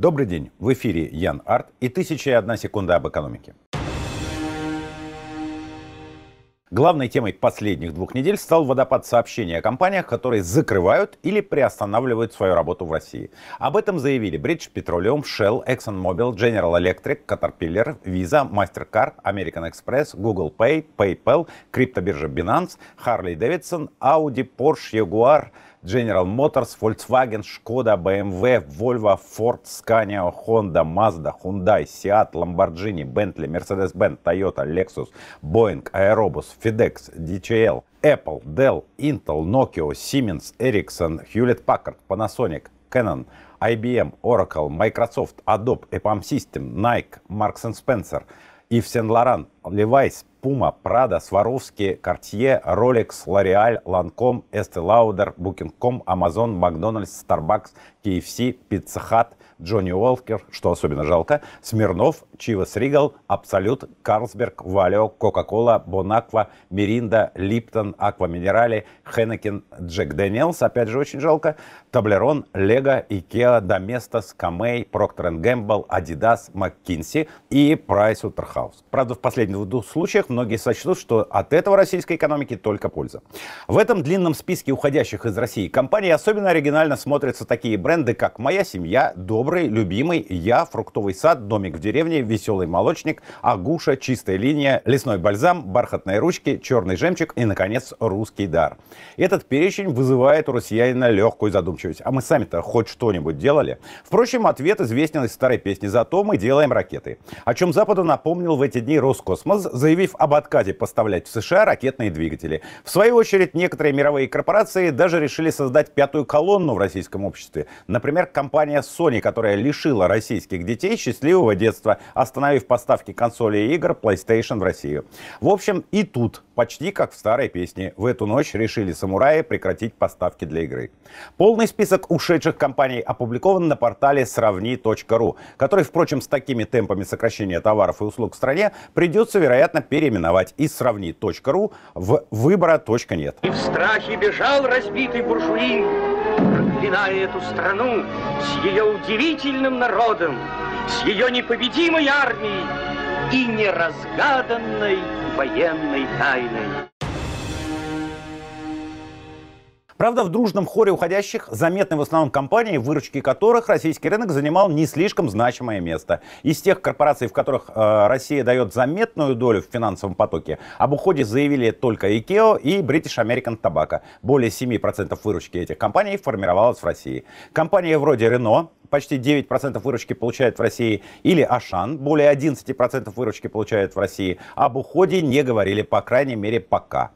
Добрый день, в эфире Ян Арт и «Тысяча и одна секунда об экономике». Главной темой последних двух недель стал водопад сообщений о компаниях, которые закрывают или приостанавливают свою работу в России. Об этом заявили British Petroleum, Shell, ExxonMobil, General Electric, Caterpillar, Visa, MasterCard, American Express, Google Pay, PayPal, криптобиржа Binance, Harley Davidson, Audi, Porsche, Jaguar – General Motors, Volkswagen, Skoda, BMW, Volvo, Ford, Scania, Honda, Mazda, Hyundai, Seat, Lamborghini, Bentley, Mercedes-Benz, Toyota, Lexus, Boeing, Aerobus, FedEx, DHL, Apple, Dell, Intel, Nokia, Siemens, Ericsson, Hewlett-Packard, Panasonic, Canon, IBM, Oracle, Microsoft, Adobe, EPAM System, Nike, Marks Spencer, Yves Saint Laurent, Levi's, Puma, Prada, Swarovski, Cartier, Rolex, L'Oreal, Lancome, Estee Lauder, Booking.com, Amazon, McDonald's, Starbucks, KFC, Pizza Hut, Джонни Уолкер, что особенно жалко, Смирнов, Чивас Ригал, Абсолют, Карлсберг, Валио, Кока-Кола, Бонаква, Миринда, Липтон, Аква Минерали, Хеннекен, Джек Дэниелс, опять же очень жалко, Таблерон, Лего, Икеа, Доместос, Камей, Проктор Гэмбл, Адидас, МакКинси и Прайс Утерхаус. Правда, в последних двух случаях многие сочтут, что от этого российской экономики только польза. В этом длинном списке уходящих из России компаний особенно оригинально смотрятся такие бренды, как «Моя семья», «Добрый», добрый, любимый, я, фруктовый сад, домик в деревне, веселый молочник, агуша, чистая линия, лесной бальзам, бархатные ручки, черный жемчуг и, наконец, русский дар. Этот перечень вызывает у россиянина легкую задумчивость. А мы сами-то хоть что-нибудь делали? Впрочем, ответ известен из старой песни «Зато мы делаем ракеты», о чем Западу напомнил в эти дни Роскосмос, заявив об отказе поставлять в США ракетные двигатели. В свою очередь, некоторые мировые корпорации даже решили создать пятую колонну в российском обществе. Например, компания Sony, которая которая лишила российских детей счастливого детства, остановив поставки консолей игр PlayStation в Россию. В общем, и тут, почти как в старой песне, в эту ночь решили самураи прекратить поставки для игры. Полный список ушедших компаний опубликован на портале сравни.ру, который, впрочем, с такими темпами сокращения товаров и услуг в стране придется, вероятно, переименовать из сравни.ру в выбора.нет. И в страхе бежал разбитый буржуин проклиная эту страну с ее удивительным народом, с ее непобедимой армией и неразгаданной военной тайной. Правда, в дружном хоре уходящих заметны в основном компании, выручки которых российский рынок занимал не слишком значимое место. Из тех корпораций, в которых э, Россия дает заметную долю в финансовом потоке, об уходе заявили только IKEA и British American Tobacco. Более 7% выручки этих компаний формировалось в России. Компании вроде Renault, почти 9% выручки получает в России, или Ашан, более 11% выручки получает в России, об уходе не говорили, по крайней мере, пока.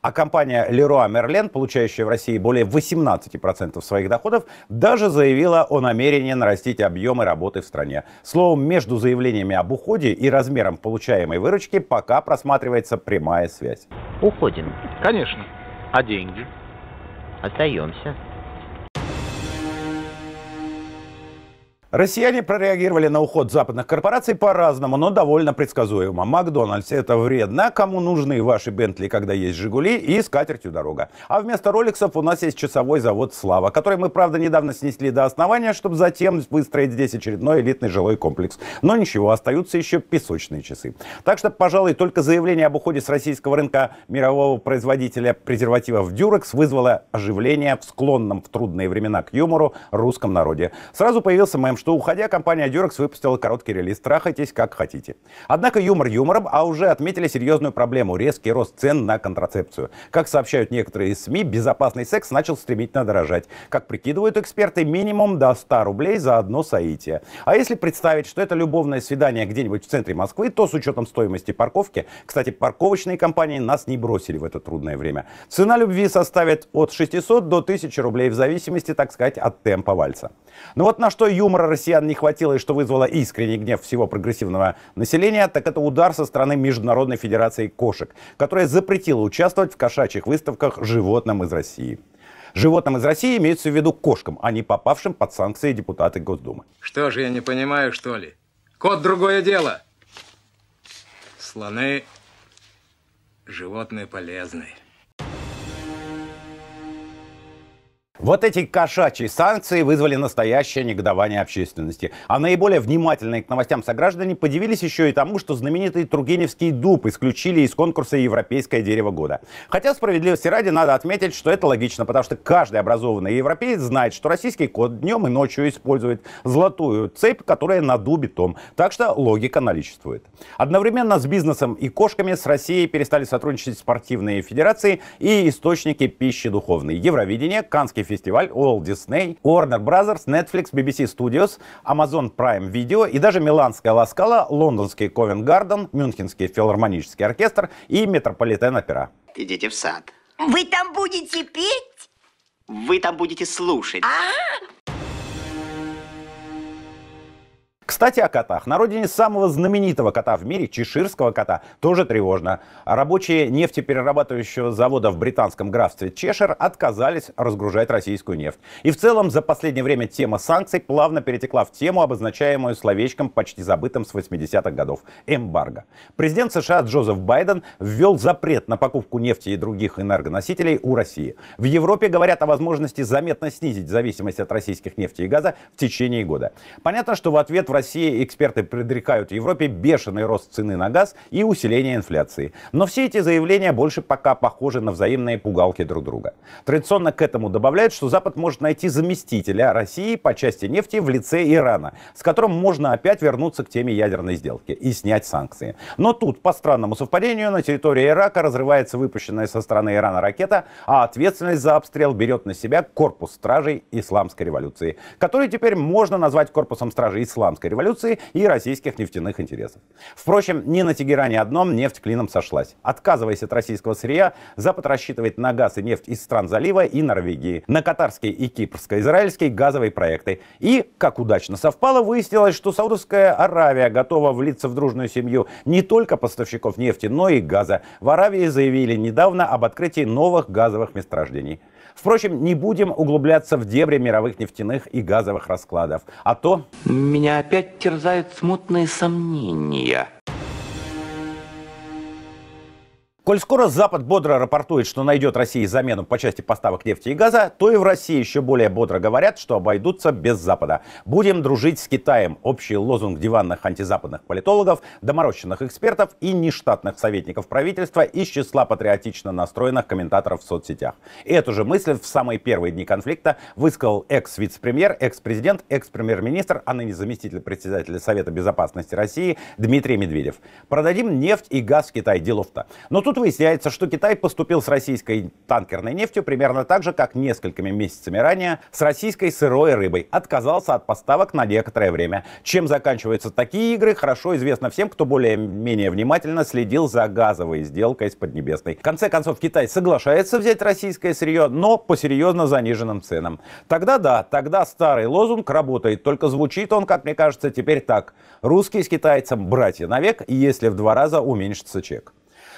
А компания Leroy Merlin, получающая в России более 18% своих доходов, даже заявила о намерении нарастить объемы работы в стране. Словом, между заявлениями об уходе и размером получаемой выручки пока просматривается прямая связь. Уходим. Конечно. А деньги? Остаемся. Россияне прореагировали на уход западных корпораций по-разному, но довольно предсказуемо. Макдональдс – это вредно, кому нужны ваши Бентли, когда есть Жигули и скатертью дорога. А вместо роликсов у нас есть часовой завод «Слава», который мы, правда, недавно снесли до основания, чтобы затем выстроить здесь очередной элитный жилой комплекс. Но ничего, остаются еще песочные часы. Так что, пожалуй, только заявление об уходе с российского рынка мирового производителя презервативов «Дюрекс» вызвало оживление в склонном в трудные времена к юмору русском народе. Сразу появился мем что, уходя, компания Durex выпустила короткий релиз «Трахайтесь как хотите». Однако юмор юмором, а уже отметили серьезную проблему – резкий рост цен на контрацепцию. Как сообщают некоторые из СМИ, безопасный секс начал стремительно дорожать. Как прикидывают эксперты, минимум до 100 рублей за одно соитие. А если представить, что это любовное свидание где-нибудь в центре Москвы, то с учетом стоимости парковки, кстати, парковочные компании нас не бросили в это трудное время. Цена любви составит от 600 до 1000 рублей в зависимости, так сказать, от темпа вальса. Но ну вот на что юмора россиян не хватило и что вызвало искренний гнев всего прогрессивного населения, так это удар со стороны Международной Федерации кошек, которая запретила участвовать в кошачьих выставках животным из России. Животным из России имеются в виду кошкам, а не попавшим под санкции депутаты Госдумы. Что же я не понимаю, что ли? Кот другое дело. Слоны животные полезные. Вот эти кошачьи санкции вызвали настоящее негодование общественности. А наиболее внимательные к новостям сограждане подивились еще и тому, что знаменитый Тургеневский дуб исключили из конкурса «Европейское дерево года». Хотя справедливости ради надо отметить, что это логично, потому что каждый образованный европеец знает, что российский кот днем и ночью использует золотую цепь, которая на дубе том. Так что логика наличествует. Одновременно с бизнесом и кошками с Россией перестали сотрудничать спортивные федерации и источники пищи духовной. Евровидение, Канский фестиваль, All Disney, Warner Brothers, Netflix, BBC Studios, Amazon Prime Video и даже Миланская Ласкала, Лондонский Ковен Гарден, Мюнхенский филармонический оркестр и Метрополитен Опера. Идите в сад. Вы там будете петь? Вы там будете слушать. А-а-а! Кстати, о котах. На родине самого знаменитого кота в мире, чеширского кота, тоже тревожно. А рабочие нефтеперерабатывающего завода в британском графстве Чешер отказались разгружать российскую нефть. И в целом за последнее время тема санкций плавно перетекла в тему, обозначаемую словечком, почти забытым с 80-х годов – эмбарго. Президент США Джозеф Байден ввел запрет на покупку нефти и других энергоносителей у России. В Европе говорят о возможности заметно снизить зависимость от российских нефти и газа в течение года. Понятно, что в ответ в России эксперты предрекают Европе бешеный рост цены на газ и усиление инфляции. Но все эти заявления больше пока похожи на взаимные пугалки друг друга. Традиционно к этому добавляют, что Запад может найти заместителя России по части нефти в лице Ирана, с которым можно опять вернуться к теме ядерной сделки и снять санкции. Но тут, по странному совпадению, на территории Ирака разрывается выпущенная со стороны Ирана ракета, а ответственность за обстрел берет на себя корпус стражей исламской революции, который теперь можно назвать корпусом стражей исламской Октябрьской революции и российских нефтяных интересов. Впрочем, ни на Тегеране одном нефть клином сошлась. Отказываясь от российского сырья, Запад рассчитывает на газ и нефть из стран залива и Норвегии, на катарские и кипрско-израильские газовые проекты. И, как удачно совпало, выяснилось, что Саудовская Аравия готова влиться в дружную семью не только поставщиков нефти, но и газа. В Аравии заявили недавно об открытии новых газовых месторождений. Впрочем, не будем углубляться в дебри мировых нефтяных и газовых раскладов. А то... Меня опять терзают смутные сомнения – Коль скоро Запад бодро рапортует, что найдет России замену по части поставок нефти и газа, то и в России еще более бодро говорят, что обойдутся без Запада. Будем дружить с Китаем. Общий лозунг диванных антизападных политологов, доморощенных экспертов и нештатных советников правительства из числа патриотично настроенных комментаторов в соцсетях. И эту же мысль в самые первые дни конфликта высказал экс-вице-премьер, экс-президент, экс-премьер-министр, а ныне заместитель председателя Совета Безопасности России Дмитрий Медведев. Продадим нефть и газ в Китай, делов-то. Но тут выясняется, что Китай поступил с российской танкерной нефтью примерно так же, как несколькими месяцами ранее с российской сырой рыбой. Отказался от поставок на некоторое время. Чем заканчиваются такие игры, хорошо известно всем, кто более-менее внимательно следил за газовой сделкой с Поднебесной. В конце концов, Китай соглашается взять российское сырье, но по серьезно заниженным ценам. Тогда да, тогда старый лозунг работает, только звучит он, как мне кажется, теперь так. Русские с китайцем братья навек, если в два раза уменьшится чек.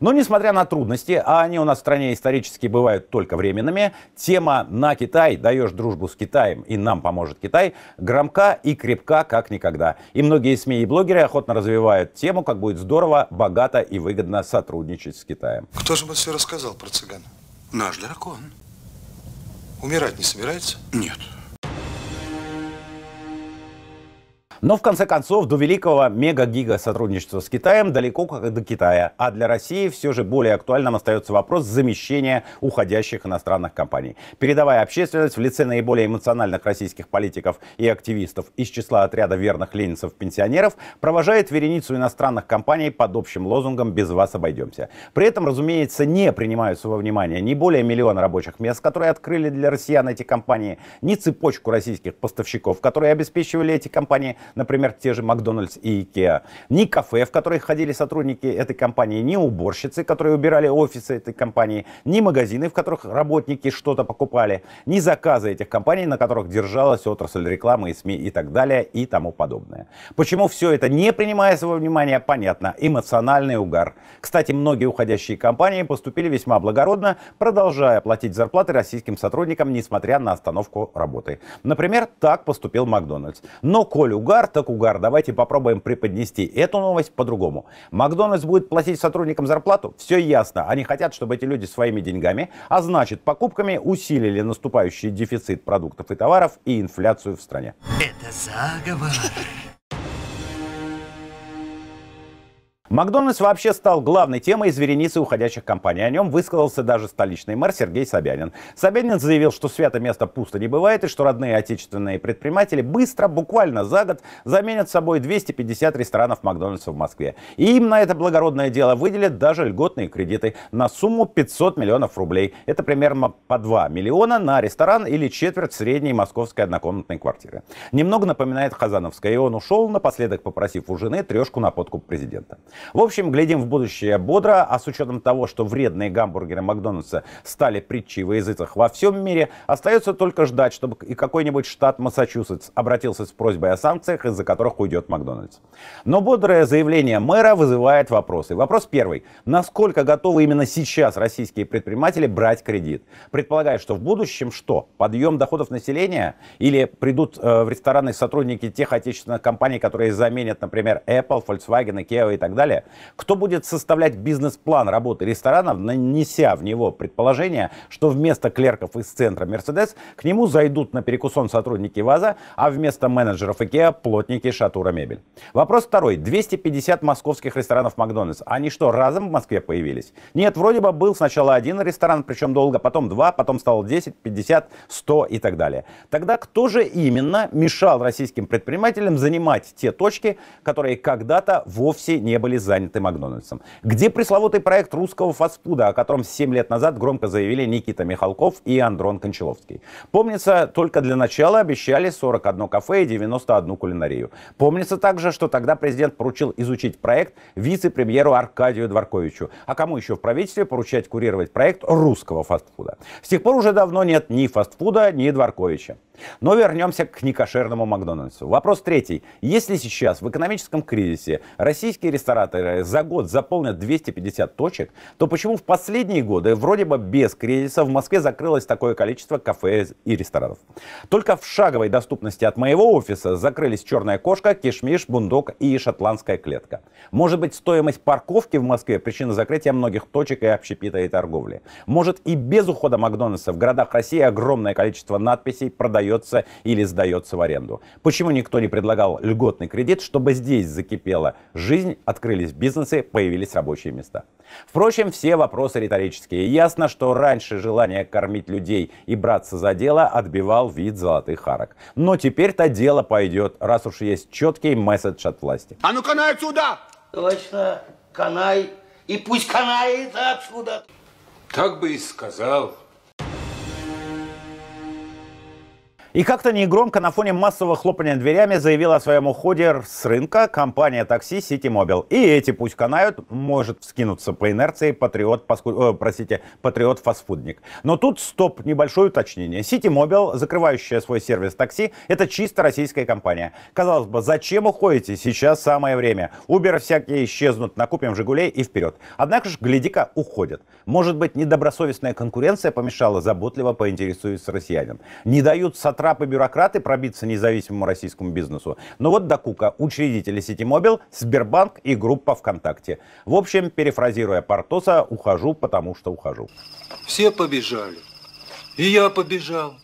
Но несмотря на трудности, а они у нас в стране исторически бывают только временными, тема «На Китай. Даешь дружбу с Китаем и нам поможет Китай» громка и крепка как никогда. И многие СМИ и блогеры охотно развивают тему, как будет здорово, богато и выгодно сотрудничать с Китаем. Кто же мне все рассказал про цыган? Наш дракон. Умирать не собирается? Нет. Но в конце концов до великого мега-гига сотрудничества с Китаем далеко как до Китая. А для России все же более актуальным остается вопрос замещения уходящих иностранных компаний. Передовая общественность в лице наиболее эмоциональных российских политиков и активистов из числа отряда верных ленинцев-пенсионеров провожает вереницу иностранных компаний под общим лозунгом «Без вас обойдемся». При этом, разумеется, не принимаются во внимание ни более миллиона рабочих мест, которые открыли для россиян эти компании, ни цепочку российских поставщиков, которые обеспечивали эти компании например, те же Макдональдс и Икеа, ни кафе, в которые ходили сотрудники этой компании, ни уборщицы, которые убирали офисы этой компании, ни магазины, в которых работники что-то покупали, ни заказы этих компаний, на которых держалась отрасль рекламы и СМИ и так далее и тому подобное. Почему все это не принимается во внимание, понятно, эмоциональный угар. Кстати, многие уходящие компании поступили весьма благородно, продолжая платить зарплаты российским сотрудникам, несмотря на остановку работы. Например, так поступил Макдональдс. Но коль угар угар так угар, давайте попробуем преподнести эту новость по-другому. Макдональдс будет платить сотрудникам зарплату? Все ясно. Они хотят, чтобы эти люди своими деньгами, а значит покупками, усилили наступающий дефицит продуктов и товаров и инфляцию в стране. Это заговор. Макдональдс вообще стал главной темой из уходящих компаний. О нем высказался даже столичный мэр Сергей Собянин. Собянин заявил, что свято место пусто не бывает и что родные отечественные предприниматели быстро, буквально за год, заменят собой 250 ресторанов Макдональдса в Москве. И им на это благородное дело выделят даже льготные кредиты на сумму 500 миллионов рублей. Это примерно по 2 миллиона на ресторан или четверть средней московской однокомнатной квартиры. Немного напоминает Хазановская, и он ушел, напоследок попросив у жены трешку на подкуп президента. В общем, глядим в будущее бодро, а с учетом того, что вредные гамбургеры Макдональдса стали притчей в языцах во всем мире, остается только ждать, чтобы и какой-нибудь штат Массачусетс обратился с просьбой о санкциях, из-за которых уйдет Макдональдс. Но бодрое заявление мэра вызывает вопросы. Вопрос первый. Насколько готовы именно сейчас российские предприниматели брать кредит? Предполагая, что в будущем что? Подъем доходов населения? Или придут э, в рестораны сотрудники тех отечественных компаний, которые заменят, например, Apple, Volkswagen, Kia и так далее? далее. Кто будет составлять бизнес-план работы ресторанов, нанеся в него предположение, что вместо клерков из центра Мерседес к нему зайдут на перекусон сотрудники ВАЗа, а вместо менеджеров Икеа – плотники Шатура Мебель? Вопрос второй. 250 московских ресторанов Макдональдс. Они что, разом в Москве появились? Нет, вроде бы был сначала один ресторан, причем долго, потом два, потом стало 10, 50, 100 и так далее. Тогда кто же именно мешал российским предпринимателям занимать те точки, которые когда-то вовсе не были были заняты Макдональдсом? Где пресловутый проект русского фастфуда, о котором 7 лет назад громко заявили Никита Михалков и Андрон Кончаловский? Помнится, только для начала обещали 41 кафе и 91 кулинарию. Помнится также, что тогда президент поручил изучить проект вице-премьеру Аркадию Дворковичу. А кому еще в правительстве поручать курировать проект русского фастфуда? С тех пор уже давно нет ни фастфуда, ни Дворковича. Но вернемся к некошерному Макдональдсу. Вопрос третий. Если сейчас в экономическом кризисе российские рестораны операторы э, за год заполнят 250 точек, то почему в последние годы вроде бы без кризиса в Москве закрылось такое количество кафе и ресторанов? Только в шаговой доступности от моего офиса закрылись «Черная кошка», «Кишмиш», «Бундок» и «Шотландская клетка». Может быть, стоимость парковки в Москве – причина закрытия многих точек и общепита и торговли. Может, и без ухода Макдональдса в городах России огромное количество надписей продается или сдается в аренду. Почему никто не предлагал льготный кредит, чтобы здесь закипела жизнь, открыли открылись бизнесы, появились рабочие места. Впрочем, все вопросы риторические. Ясно, что раньше желание кормить людей и браться за дело отбивал вид золотых арок. Но теперь-то дело пойдет, раз уж есть четкий месседж от власти. А ну канай отсюда! Точно, канай. И пусть канает отсюда. Так бы и сказал. И как-то негромко на фоне массового хлопания дверями заявила о своем уходе с рынка компания такси City Mobile. И эти пусть канают, может вскинуться по инерции патриот, поскольку, э, простите, патриот фастфудник. Но тут стоп, небольшое уточнение. City Mobile, закрывающая свой сервис такси, это чисто российская компания. Казалось бы, зачем уходите? Сейчас самое время. Uber всякие исчезнут, накупим Жигулей и вперед. Однако же, гляди-ка, уходят. Может быть, недобросовестная конкуренция помешала, заботливо поинтересуется россиянин. Не дают сотрудничать сатрапы-бюрократы пробиться независимому российскому бизнесу. Но ну вот до Кука, учредители Ситимобил, Сбербанк и группа ВКонтакте. В общем, перефразируя Портоса, ухожу, потому что ухожу. Все побежали. И я побежал.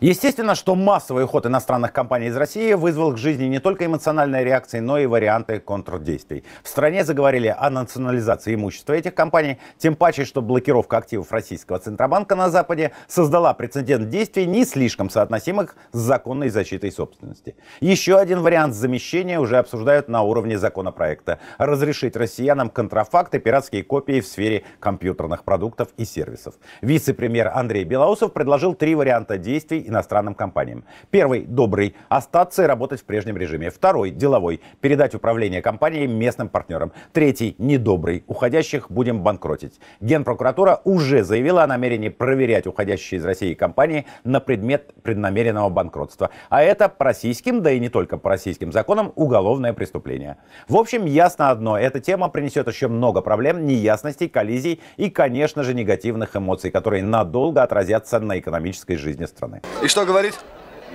Естественно, что массовый уход иностранных компаний из России вызвал к жизни не только эмоциональные реакции, но и варианты контрдействий. В стране заговорили о национализации имущества этих компаний, тем паче, что блокировка активов российского Центробанка на Западе создала прецедент действий, не слишком соотносимых с законной защитой собственности. Еще один вариант замещения уже обсуждают на уровне законопроекта. Разрешить россиянам контрафакты, пиратские копии в сфере компьютерных продуктов и сервисов. Вице-премьер Андрей Белоусов предложил три варианта действий иностранным компаниям. Первый – добрый – остаться и работать в прежнем режиме. Второй – деловой – передать управление компанией местным партнерам. Третий – недобрый – уходящих будем банкротить. Генпрокуратура уже заявила о намерении проверять уходящие из России компании на предмет преднамеренного банкротства. А это по российским, да и не только по российским законам, уголовное преступление. В общем, ясно одно – эта тема принесет еще много проблем, неясностей, коллизий и, конечно же, негативных эмоций, которые надолго отразятся на экономической жизни страны. И что говорит?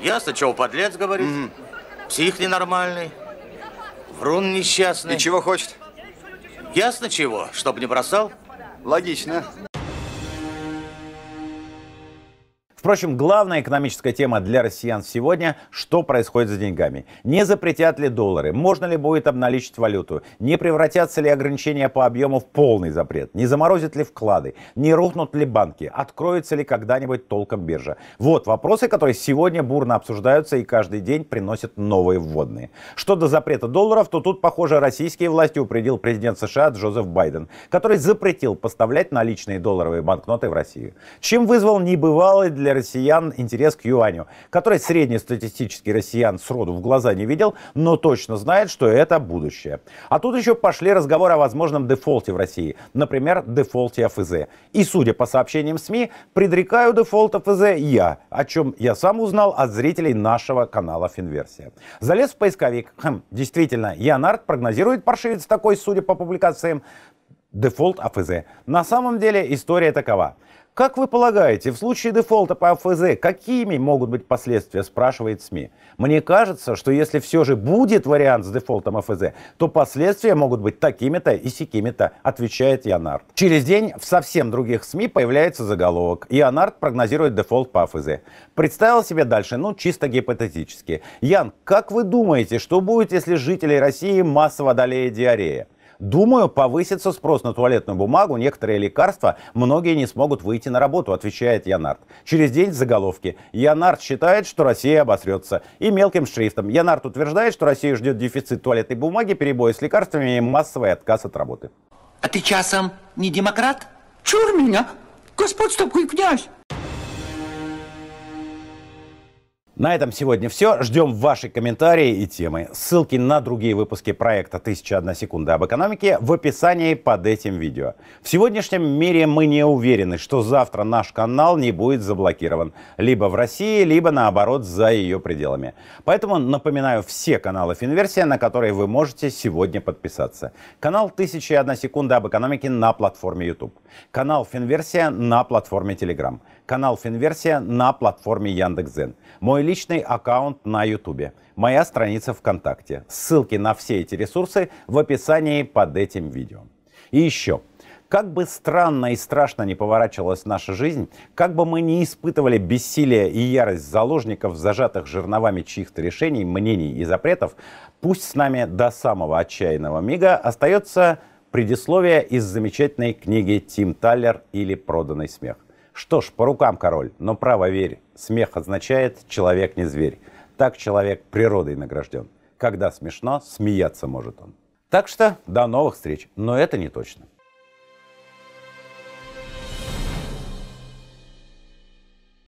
Ясно, чего подлец говорит. Угу. Псих ненормальный. Врун несчастный. И чего хочет? Ясно чего, чтобы не бросал. Логично. Впрочем, главная экономическая тема для россиян сегодня – что происходит с деньгами. Не запретят ли доллары? Можно ли будет обналичить валюту? Не превратятся ли ограничения по объему в полный запрет? Не заморозят ли вклады? Не рухнут ли банки? Откроется ли когда-нибудь толком биржа? Вот вопросы, которые сегодня бурно обсуждаются и каждый день приносят новые вводные. Что до запрета долларов, то тут, похоже, российские власти упредил президент США Джозеф Байден, который запретил поставлять наличные долларовые банкноты в Россию. Чем вызвал небывалый для россиян интерес к юаню, который среднестатистический россиян сроду в глаза не видел, но точно знает, что это будущее. А тут еще пошли разговоры о возможном дефолте в России, например, дефолте ФЗ. И судя по сообщениям СМИ, предрекаю дефолт ФЗ я, о чем я сам узнал от зрителей нашего канала Финверсия. Залез в поисковик. Хм, действительно, Ян Арт прогнозирует паршивец такой, судя по публикациям, дефолт АФЗ. На самом деле история такова. Как вы полагаете, в случае дефолта по ФЗ, какими могут быть последствия, спрашивает СМИ. Мне кажется, что если все же будет вариант с дефолтом ФЗ, то последствия могут быть такими-то и сякими-то, отвечает Янард. Через день в совсем других СМИ появляется заголовок. Янард прогнозирует дефолт по ФЗ. Представил себе дальше, ну чисто гипотетически. Ян, как вы думаете, что будет, если жителей России массово одолеет диарея? Думаю, повысится спрос на туалетную бумагу, некоторые лекарства, многие не смогут выйти на работу, отвечает Янарт. Через день заголовки. Янарт считает, что Россия обосрется. И мелким шрифтом. Янарт утверждает, что Россию ждет дефицит туалетной бумаги, перебои с лекарствами и массовый отказ от работы. А ты часом не демократ? Чур меня, господь с тобой, князь! На этом сегодня все. Ждем ваши комментарии и темы. Ссылки на другие выпуски проекта «1001 секунда об экономике» в описании под этим видео. В сегодняшнем мире мы не уверены, что завтра наш канал не будет заблокирован. Либо в России, либо наоборот за ее пределами. Поэтому напоминаю все каналы Финверсия, на которые вы можете сегодня подписаться. Канал «1001 секунда об экономике» на платформе YouTube. Канал Финверсия на платформе Telegram канал Финверсия на платформе Яндекс.Зен, мой личный аккаунт на Ютубе, моя страница ВКонтакте. Ссылки на все эти ресурсы в описании под этим видео. И еще, как бы странно и страшно не поворачивалась наша жизнь, как бы мы не испытывали бессилие и ярость заложников, зажатых жерновами чьих-то решений, мнений и запретов, пусть с нами до самого отчаянного мига остается предисловие из замечательной книги «Тим Таллер» или «Проданный смех». Что ж, по рукам, король, но право верь. Смех означает «человек не зверь». Так человек природой награжден. Когда смешно, смеяться может он. Так что до новых встреч, но это не точно.